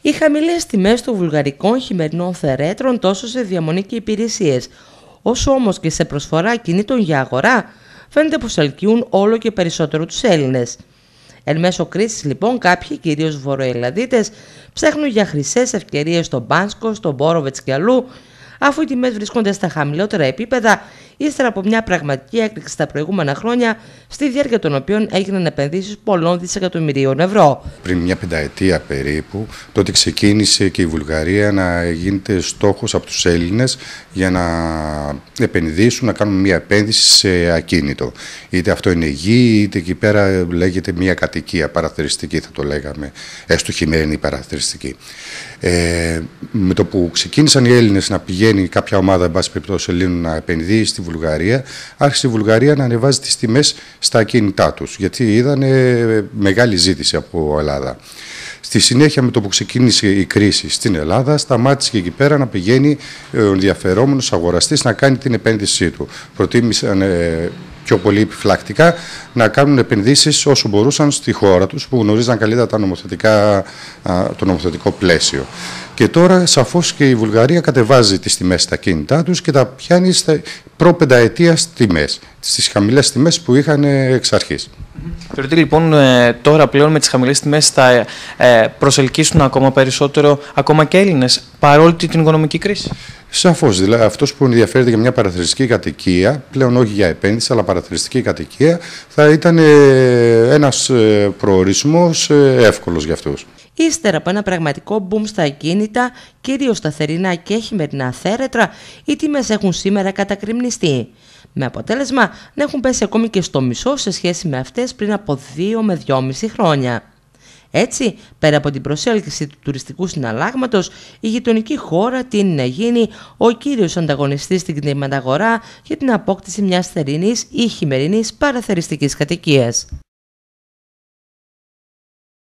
Οι χαμηλές τιμές των βουλγαρικών χειμερινών θερέτρων τόσο σε διαμονή και υπηρεσίες, όσο όμως και σε προσφορά κινήτων για αγορά, φαίνεται πως αλκιούν όλο και περισσότερο τους Έλληνες. Εν μέσω κρίσης, λοιπόν, κάποιοι, κυρίως βορειοελαδίτε, ψάχνουν για χρυσές ευκαιρίες στον Μπάνσκο, στον Μπόροβετ και αλλού, αφού οι τιμές βρίσκονται στα χαμηλότερα επίπεδα ύστερα από μια πραγματική έκρηξη τα προηγούμενα χρόνια, στη διάρκεια των οποίων έγιναν επενδύσεις πολλών δισεκατομμυρίων ευρώ. Πριν μια πενταετία περίπου, τότε ξεκίνησε και η Βουλγαρία να γίνεται στόχος από τους Έλληνες για να επενδύσουν, να κάνουν μια επένδυση σε ακίνητο. Είτε αυτό είναι γη, είτε εκεί πέρα λέγεται μια κατοικία παραθεριστική, θα το λέγαμε, έστω χειμένη παραθεριστική. Ε, με το που ξεκίνησαν οι Έλληνες να πηγαίνει κάποια ομάδα, εν πάση περιπτώσει, Ελλήνων να επενδύει στη Βουλγαρία, άρχισε η Βουλγαρία να ανεβάζει τις τιμές στα ακίνητά τους, γιατί είδαν μεγάλη ζήτηση από Ελλάδα. Στη συνέχεια με το που ξεκίνησε η κρίση στην Ελλάδα, σταμάτησε και εκεί πέρα να πηγαίνει ο ενδιαφερόμενος αγοραστής να κάνει την επένδυσή του. Προτίμησαν ε, πιο πολύ επιφυλακτικά να κάνουν επενδύσεις όσο μπορούσαν στη χώρα τους, που γνωρίζαν καλύτερα τα το νομοθετικό πλαίσιο. Και τώρα σαφώς και η Βουλγαρία κατεβάζει τις τιμές στα κίνητά τους και τα πιάνει στα προπενταετία τιμές, στις χαμηλές τιμές που είχαν ε, εξ αρχής. Mm-hmm. Θεωρείτε λοιπόν ε, τώρα πλέον με τις χαμηλές τιμές θα ε, προσελκύσουν ακόμα περισσότερο ακόμα και Έλληνες παρόλη την οικονομική κρίση. Σαφώς. Δηλαδή, αυτός που ενδιαφέρεται για μια παραθυριστική κατοικία, πλέον όχι για επένδυση, αλλά παραθυριστική κατοικία, θα ήταν ε, ένας ε, προορισμός ε, εύκολος για αυτούς. Ύστερα από ένα πραγματικό μπουμ στα ακίνητα, κυρίως στα θερινά και χειμερινά θέρετρα, οι τιμές έχουν σήμερα κατακριμνιστεί. Με αποτέλεσμα να έχουν πέσει ακόμη και στο μισό σε σχέση με αυτές πριν από 2 με 2,5 χρόνια. Έτσι, πέρα από την προσέλκυση του τουριστικού συναλλάγματος, η γειτονική χώρα τείνει να γίνει ο κύριος ανταγωνιστής στην κτηματαγορά για την απόκτηση μιας θερινής ή χειμερινής παραθεριστικής κατοικίας.